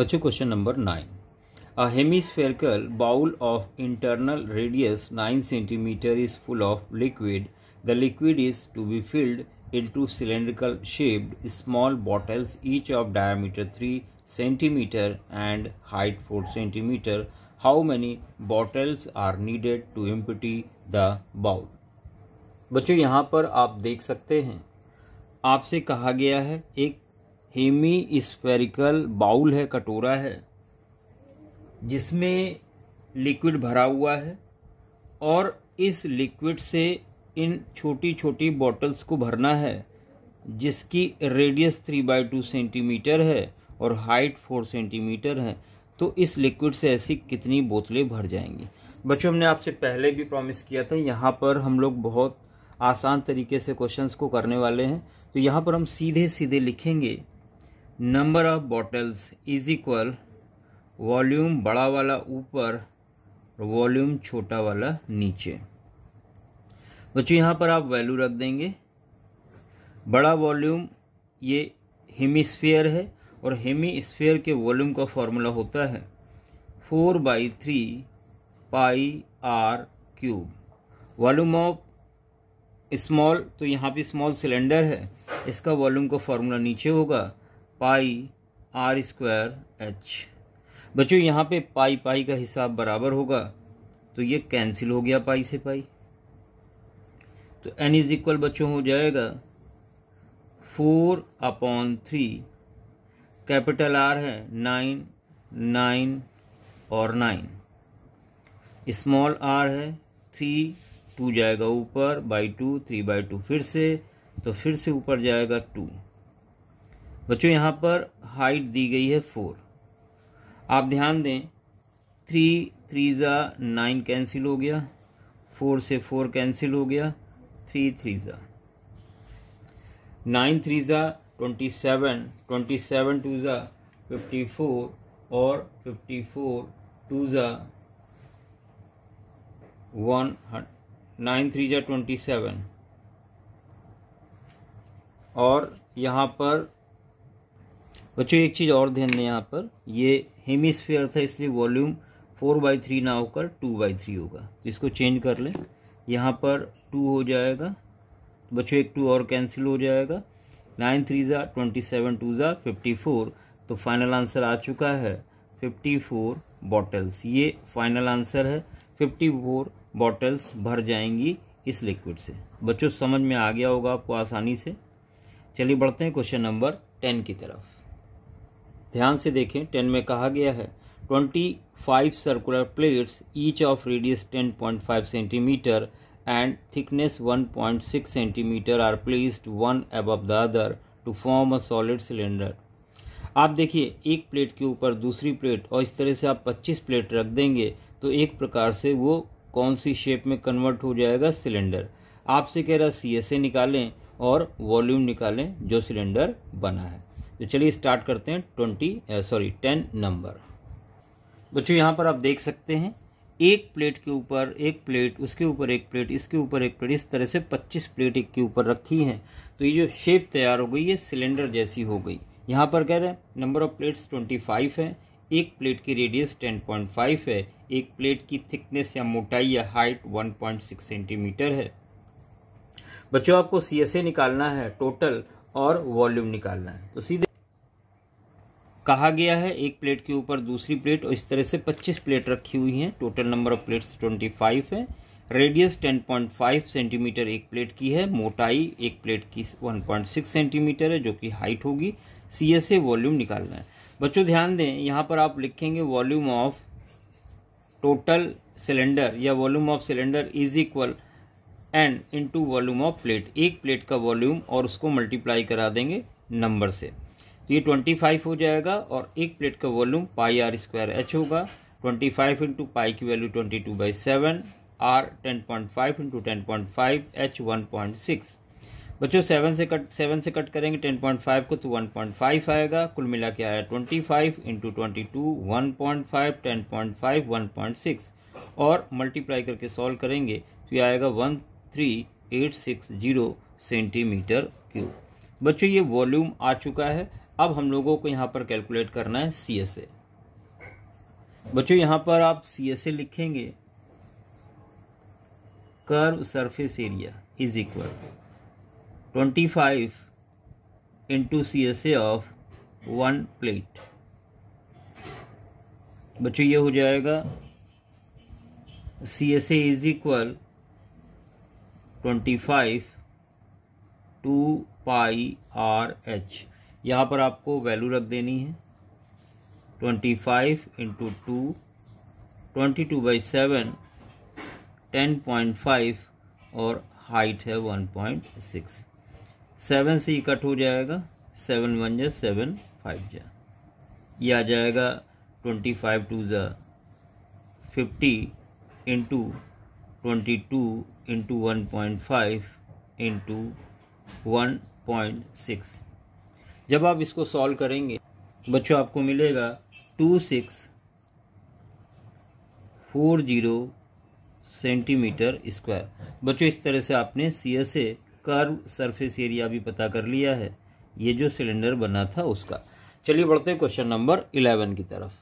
बच्चों question number nine a hemi hemispherical bowl of internal radius nine centimetre is full of liquid the liquid is to be filled into cylindrical shaped small bottles each of diameter three centimetre and height four centimetre how many bottles are needed to empty the bowl बच्चों यहाँ पर आप देख सकते हैं आपसे कहा गया है एक हेमी स्पेरिकल बाउल है कटोरा है जिसमें लिक्विड भरा हुआ है और इस लिक्विड से इन छोटी छोटी बॉटल्स को भरना है जिसकी radius three by two centimetre है और हाइट फोर सेंटीमीटर है तो इस लिक्विड से ऐसी कितनी बोतलें भर जाएंगी बच्चों हमने आपसे पहले भी प्रॉमिस किया था यहाँ पर हम लोग बहुत आसान तरीके से क्वेश्चंस को करने वाले हैं तो यहाँ पर हम सीधे सीधे लिखेंगे number of bottles is equal volume बड़ा वाला ऊपर वॉल्यूम छोटा वाला नीचे बच्चों यहाँ पर आप वैल्यू रख देंगे बड़ा वॉल्यूम ये हेमिस्फीयर है और हेमिस्फीयर के वॉल्यूम का फॉर्मूला होता है four by three pi r cube volume of small तो यहाँ पे स्मॉल सिलेंडर है इसका वॉल्यूम का फॉर्मूला नीचे होगा पाई आर स्क्वायर एच बच्चों यहाँ पे पाई पाई का हिसाब बराबर होगा तो ये कैंसिल हो गया पाई से पाई तो एन इज इक्वल बच्चों हो जाएगा four upon three capital r है नाइन नाइन और नाइन स्मॉल आर है थ्री टू जाएगा ऊपर by two three by two फिर से तो फिर से ऊपर जाएगा टू बच्चों यहाँ पर हाइट दी गई है फोर आप ध्यान दें थ्री थ्री ज़ा नाइन कैंसिल हो गया फोर से फोर कैंसिल हो गया थ्री थ्री ज़ा नाइन थ्री ज़ा twenty seven twenty seven two ज़ा फिफ्टी फोर और फिफ्टी फोर टू ज़ा वन नाइन थ्री ज़ा ट्वेंटी सेवन और यहाँ पर बच्चों एक चीज़ और ध्यान दें यहाँ पर ये हेमिस्फेयर था इसलिए वॉल्यूम फोर बाई थ्री ना होकर टू बाई थ्री होगा तो इसको चेंज कर लें यहाँ पर टू हो जाएगा बच्चों एक टू और कैंसिल हो जाएगा नाइन थ्री ज़ा ट्वेंटी सेवन टू ज़ा फिफ्टी फोर तो फाइनल आंसर आ चुका है फिफ्टी फोर बॉटल्स ये फाइनल आंसर है फिफ्टी फोर बॉटल्स भर जाएंगी इस लिक्विड से बच्चों समझ में आ गया होगा आपको आसानी से चलिए बढ़ते हैं क्वेश्चन नंबर टेन की तरफ ध्यान से देखें टेन में कहा गया है twenty five circular plates each of radius ten point five centimetre and thickness one point six centimetre are placed one above the other to form a solid cylinder आप देखिए एक प्लेट के ऊपर दूसरी प्लेट और इस तरह से आप 25 प्लेट रख देंगे तो एक प्रकार से वो कौन सी शेप में कन्वर्ट हो जाएगा सिलेंडर आपसे कह रहा सी निकालें और वॉल्यूम निकालें जो सिलेंडर बना है तो चलिए स्टार्ट करते हैं ट्वेंटी सॉरी टेन नंबर बच्चों यहाँ पर आप देख सकते हैं एक प्लेट के ऊपर एक प्लेट उसके ऊपर एक प्लेट इसके ऊपर एक प्लेट इस तरह से 25 प्लेट एक के ऊपर रखी हैं तो ये जो शेप तैयार हो गई है सिलेंडर जैसी हो गई यहाँ पर कह रहे हैं नंबर ऑफ प्लेट्स 25 है एक प्लेट की रेडियस 10.5 है एक प्लेट की थिकनेस या मोटाई या हाइट 1.6 सेंटीमीटर है बच्चों आपको सी निकालना है टोटल और वॉल्यूम निकालना है तो सीधे कहा गया है एक प्लेट के ऊपर दूसरी प्लेट और इस तरह से 25 प्लेट रखी हुई हैं टोटल नंबर ऑफ प्लेट्स 25 है रेडियस 10.5 सेंटीमीटर एक प्लेट की है मोटाई एक प्लेट की 1.6 सेंटीमीटर है जो कि हाइट होगी सी एस ए वॉल्यूम निकालना है बच्चों ध्यान दें यहाँ पर आप लिखेंगे वॉल्यूम ऑफ टोटल सिलेंडर या volume of cylinder is equal and into volume of plate एक प्लेट का वॉल्यूम और उसको मल्टीप्लाई करा देंगे नंबर से तो ये ट्वेंटी फाइव हो जाएगा और एक प्लेट का volume pi r square h होगा ट्वेंटी फाइव इंटू पाई की value twenty two by seven r ten point five into ten point five h one point six बच्चों सेवन से कट सेवन से कट करेंगे ten point five को तो one point five आएगा कुल मिला के आया twenty five into twenty two one point five ten point five one point six और मल्टीप्लाई करके सॉल्व करेंगे तो ये आएगा one three eight six zero centimetre cube बच्चों ये वॉल्यूम आ चुका है अब हम लोगों को यहाँ पर कैलकुलेट करना है सी एस ए बच्चों यहाँ पर आप सी एस ए लिखेंगे curve surface area is equal twenty five into C S A of one plate बच्चों ये हो जाएगा C S A is equal twenty five two pi r h यहाँ पर आपको वैल्यू रख देनी है twenty five into two twenty two by seven ten point five और हाइट है वन पॉइंट सिक्स सेवन से ही कट हो जाएगा सेवन वन जा सेवन फाइव जा ये आ जाएगा ट्वेंटी फाइव टू ज़ा fifty into twenty two into one point five into one point six जब आप इसको सॉल्व करेंगे बच्चों आपको मिलेगा two six four zero centimetre square बच्चों इस तरह से आपने C S A curve surface area भी पता कर लिया है ये जो सिलेंडर बना था उसका चलिए बढ़ते हैं क्वेश्चन नंबर इलेवन की तरफ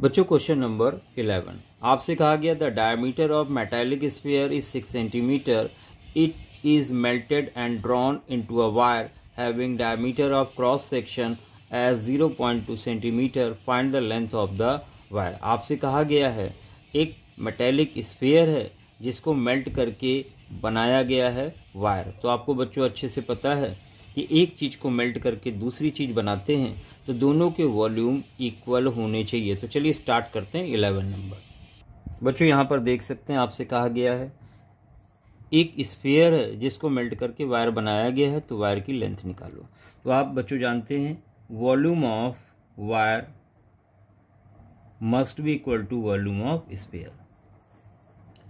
बच्चों क्वेश्चन नंबर इलेवन आपसे कहा गया the diameter of metallic sphere is six centimetre it is melted and drawn into a wire having diameter of cross section as 0.2 centimetre find the length of the wire आपसे कहा गया है एक metallic spare है जिसको melt करके बनाया गया है वायर तो आपको बच्चों अच्छे से पता है कि एक चीज़ को मेल्ट करके दूसरी चीज़ बनाते हैं तो दोनों के वॉल्यूम इक्वल होने चाहिए तो चलिए स्टार्ट करते हैं इलेवन नंबर बच्चों यहाँ पर देख सकते हैं आपसे कहा गया है एक स्पेयर है जिसको मेल्ट करके वायर बनाया गया है तो वायर की लेंथ निकालो तो आप बच्चों जानते हैं volume of wire must be equal to volume of sphere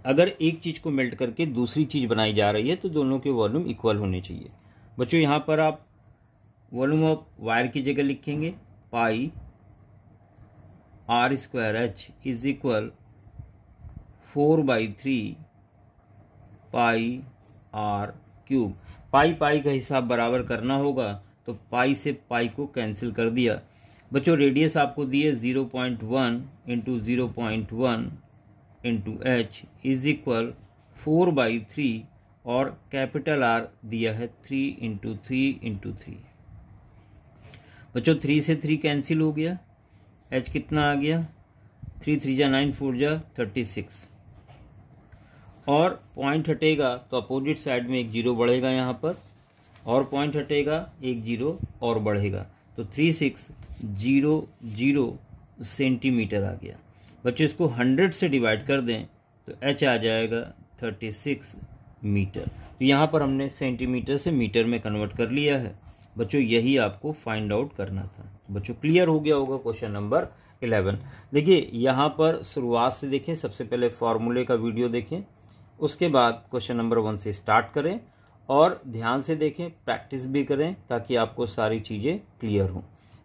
अगर एक चीज़ को मेल्ट करके दूसरी चीज़ बनाई जा रही है तो दोनों के वॉल्यूम इक्वल होने चाहिए बच्चों यहाँ पर आप वॉल्यूम ऑफ वायर की जगह लिखेंगे pi r square h is equal four by three pi r cube pi pi का हिसाब बराबर करना होगा तो पाई से पाई को कैंसिल कर दिया बच्चों रेडियस आपको दिए zero point one into zero point one into h is equal four by three और कैपिटल आर दिया है three into three into three बच्चों थ्री से थ्री कैंसिल हो गया एच कितना आ गया थ्री थ्री जा नाइन फोर जा थर्टी सिक्स और पॉइंट हटेगा तो अपोजिट साइड में एक जीरो बढ़ेगा यहाँ पर और पॉइंट हटेगा एक जीरो और बढ़ेगा तो three six zero zero centimetre आ गया बच्चों इसको हंड्रेड से डिवाइड कर दें तो एच आ जाएगा थर्टी सिक्स मीटर तो यहाँ पर हमने सेंटीमीटर से मीटर में कन्वर्ट कर लिया है बच्चों यही आपको फाइंड आउट करना था बच्चों क्लियर हो गया होगा क्वेश्चन नंबर इलेवन देखिए यहाँ पर शुरुआत से देखें सबसे पहले फॉर्मूले का वीडियो देखें उसके बाद क्वेश्चन नंबर वन से स्टार्ट करें और ध्यान से देखें प्रैक्टिस भी करें ताकि आपको सारी चीज़ें क्लियर हों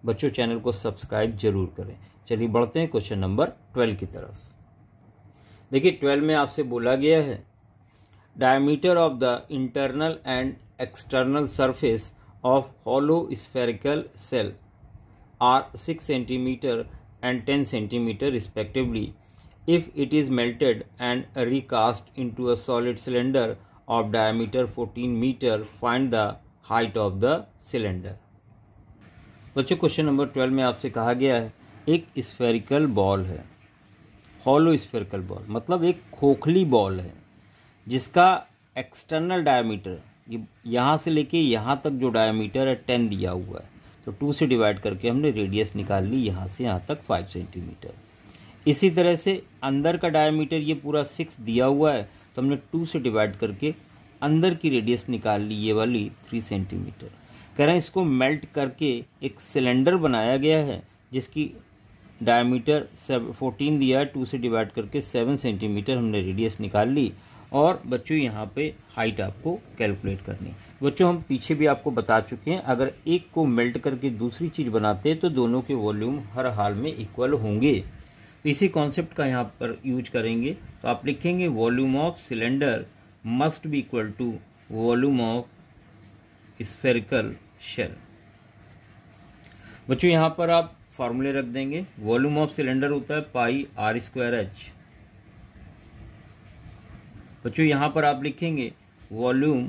बच्चों चैनल को सब्सक्राइब जरूर करें चलिए बढ़ते हैं क्वेश्चन नंबर ट्वेल्व की तरफ देखिए ट्वेल्व में आपसे बोला गया है diameter of the internal and external surface of hollow spherical shell are six centimetre and ten centimetre respectively if it is melted and recast into a solid cylinder of diameter 14 meter find the height of the cylinder बच्चों question number 12 में आपसे कहा गया है एक spherical ball है hollow spherical ball मतलब एक खोखली बॉल है जिसका एक्सटर्नल डायमीटर यहाँ से लेके यहाँ तक जो डायमीटर है टेन दिया हुआ है तो टू से डिवाइड करके हमने रेडियस निकाल ली यहाँ से यहाँ तक फाइव सेंटीमीटर इसी तरह से अंदर का डायमीटर ये पूरा सिक्स दिया हुआ है तो हमने टू से डिवाइड करके अंदर की रेडियस निकाल ली ये वाली थ्री सेंटीमीटर कह रहे हैं इसको मेल्ट करके एक सिलेंडर बनाया गया है जिसकी डायमीटर सेवन फोर्टीन दिया है टू से डिवाइड करके सेवन सेंटीमीटर हमने रेडियस निकाल ली और बच्चों यहाँ पे हाइट आपको कैलकुलेट करनी है बच्चों हम पीछे भी आपको बता चुके हैं अगर एक को मेल्ट करके दूसरी चीज़ बनाते हैं तो दोनों के वॉल्यूम हर हाल में इक्वल होंगे इसी कॉन्सेप्ट का यहाँ पर यूज करेंगे तो आप लिखेंगे volume of cylinder must be equal to volume of spherical shell बच्चों यहाँ पर आप फॉर्मूले रख देंगे वॉल्यूम ऑफ सिलेंडर होता है पाई आर स्क्वायर एच बच्चों यहाँ पर आप लिखेंगे volume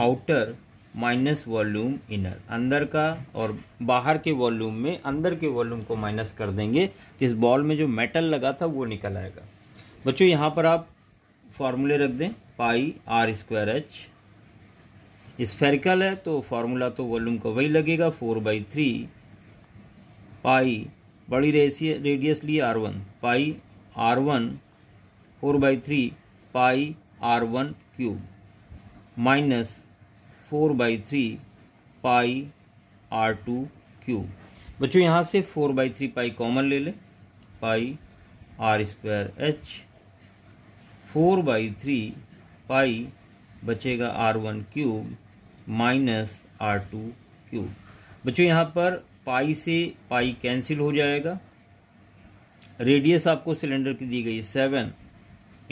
outer minus volume inner अंदर का और बाहर के वॉल्यूम में अंदर के वॉल्यूम को माइनस कर देंगे तो इस बॉल में जो मेटल लगा था वो निकल आएगा बच्चों यहाँ पर आप फॉर्मूले रख दें pi r square h spherical है तो फार्मूला तो वॉल्यूम का वही लगेगा फोर बाई थ्री पाई बड़ी रेडियस ली r one pi r one four by three pi r one cube minus four by three pi r two cube बच्चों यहाँ से four by three pi common ले लें pi r square h four by three pi बचेगा r one cube minus r two cube बच्चों यहाँ पर पाई से पाई कैंसिल हो जाएगा रेडियस आपको सिलेंडर की दी गई है seven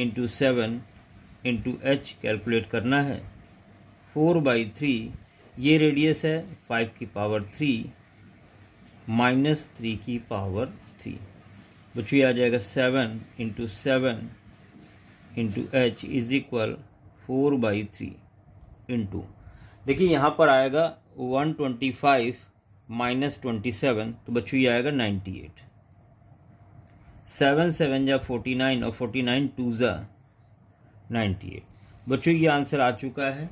into seven into h calculate करना है फोर बाई थ्री ये रेडियस है फाइव की पावर थ्री माइनस थ्री की पावर थ्री बच्चों आ जाएगा seven into seven into h is equal four by three into देखिए यहाँ पर आएगा one twenty five minus twenty seven तो बच्चों ये आएगा नाइन्टी एट सेवन सेवन या फोर्टी नाइन और फोर्टी नाइन टू ज़ा नाइन्टी एट बच्चों ये आंसर आ चुका है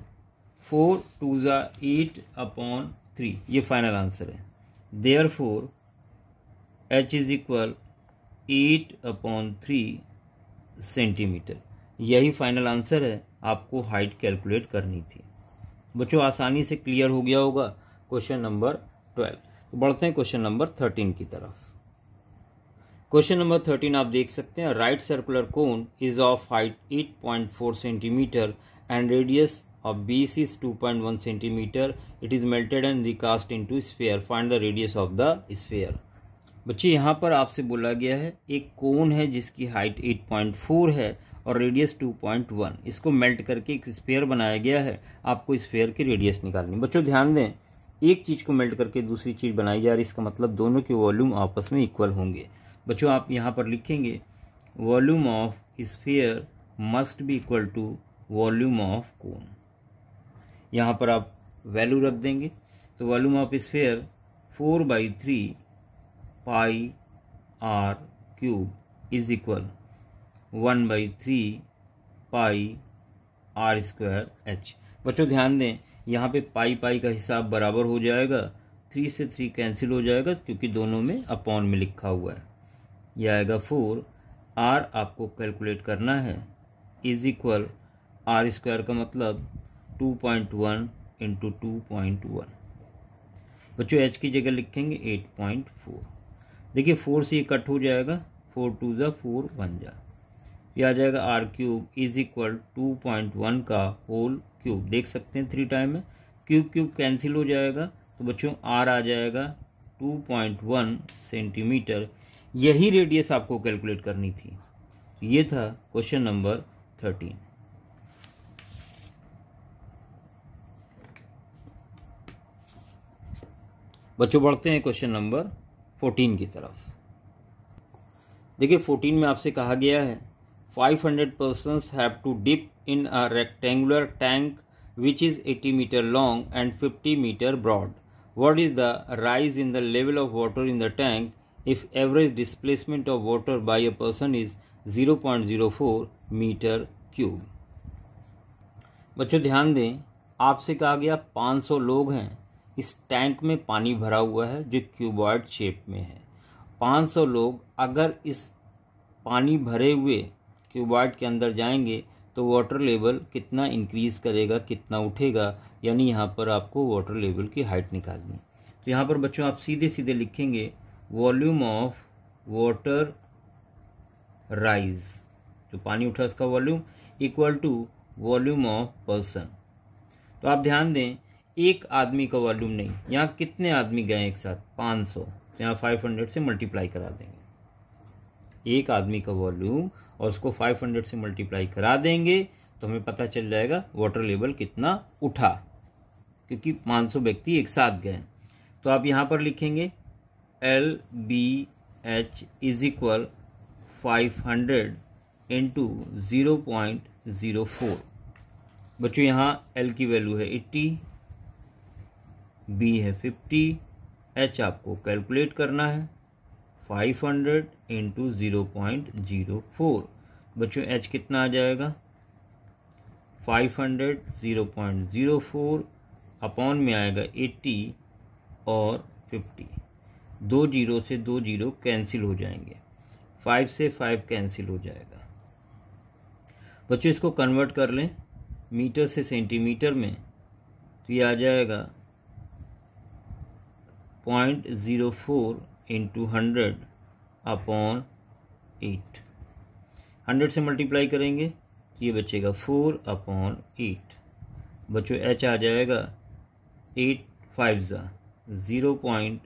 फोर टू ज़ा एट अपॉन थ्री ये फाइनल आंसर है therefore h is equal eight upon three centimetre यही फाइनल आंसर है आपको हाइट कैलकुलेट करनी थी बच्चों आसानी से क्लियर हो गया होगा क्वेश्चन नंबर ट्वेल्व तो बढ़ते हैं क्वेश्चन नंबर थर्टीन की तरफ क्वेश्चन नंबर थर्टीन आप देख सकते हैं right circular cone is of height eight point four centimetre and radius of base is 2.1 centimeter. It is melted and recast into sphere. Find the radius of the sphere. बच्चे यहाँ पर आपसे बोला गया है एक कोन है जिसकी हाइट 8.4 है और रेडियस 2.1 इसको मेल्ट करके एक स्पेयर बनाया गया है आपको स्पेयर की रेडियस निकालनी बच्चों ध्यान दें एक चीज़ को मेल्ट करके दूसरी चीज़ बनाई जा रही है इसका मतलब दोनों के वॉल्यूम आपस में इक्वल होंगे बच्चों आप यहाँ पर लिखेंगे volume of sphere must be equal to volume of cone यहाँ पर आप वैल्यू रख देंगे तो volume of sphere four by three pi r cube is equal one by three pi r square h बच्चों ध्यान दें यहाँ पे पाई पाई का हिसाब बराबर हो जाएगा थ्री से थ्री कैंसिल हो जाएगा क्योंकि दोनों में अपॉन में लिखा हुआ है यह आएगा फोर आर आपको कैलकुलेट करना है इज इक्वल आर स्क्वायर का मतलब two point one into two point one बच्चों एच की जगह लिखेंगे एट पॉइंट फोर देखिए फोर से ये कट हो जाएगा फोर टू जो फोर वन जा ये आ जाएगा r cube is equal two point one का होल क्यूब देख सकते हैं थ्री टाइम में क्यूब क्यूब कैंसिल हो जाएगा तो बच्चों आर आ जाएगा टू पॉइंट वन सेंटीमीटर यही रेडियस आपको कैलकुलेट करनी थी ये था क्वेश्चन नंबर थर्टीन बच्चों बढ़ते हैं क्वेश्चन नंबर फोर्टीन की तरफ देखिए फोर्टीन में आपसे कहा गया है five hundred person have to dip in a rectangular tank which is eighty metre long and fifty metre broad what is the rise in the level of water in the tank if average displacement of water by a person is zero point zero four metre cube बच्चों ध्यान दें आपसे कहा गया पाँच सौ लोग हैं इस टैंक में पानी भरा हुआ है जो क्यूबॉइड शेप में है 500 लोग अगर इस पानी भरे हुए क्यूबॉइड के अंदर जाएंगे तो वाटर लेवल कितना इंक्रीज़ करेगा कितना उठेगा यानी यहाँ पर आपको वाटर लेवल की हाइट निकालनी तो यहाँ पर बच्चों आप सीधे सीधे लिखेंगे वॉल्यूम ऑफ वाटर राइज जो पानी उठा उसका volume equal to volume of person तो आप ध्यान दें एक आदमी का वॉल्यूम नहीं यहाँ कितने आदमी गए एक साथ 500 सौ यहाँ फाइव हंड्रेड से मल्टीप्लाई करा देंगे एक आदमी का वॉल्यूम और उसको फाइव हंड्रेड से मल्टीप्लाई करा देंगे तो हमें पता चल जाएगा वाटर लेवल कितना उठा क्योंकि 500 व्यक्ति एक साथ गए तो आप यहाँ पर लिखेंगे l b h is equal five hundred into zero point zero four बच्चों यहाँ एल की वैल्यू है एट्टी बी है फिफ्टी एच आपको कैलकुलेट करना है five hundred into zero point zero four बच्चों एच कितना आ जाएगा five hundred zero point zero four upon में आएगा एट्टी और फिफ्टी दो जीरो से दो जीरो कैंसिल हो जाएंगे फाइव से फाइव कैंसिल हो जाएगा बच्चों इसको कन्वर्ट कर लें मीटर से सेंटीमीटर में तो ये आ जाएगा point zero four into hundred upon eight hundred से मल्टीप्लाई करेंगे तो ये बचेगा फोर अपॉन एट बच्चों एच आ जाएगा एट फाइव ज़ा ज़ीरो पॉइंट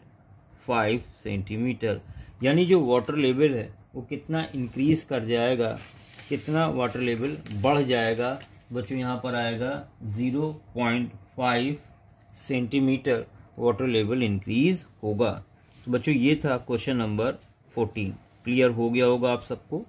फाइव सेंटीमीटर यानी जो वाटर लेवल है वो कितना इंक्रीज़ कर जाएगा कितना वाटर लेवल बढ़ जाएगा बच्चों यहाँ पर आएगा zero point five centimetre water level increase होगा तो बच्चों ये था क्वेश्चन नंबर फोर्टीन क्लियर हो गया होगा आप सबको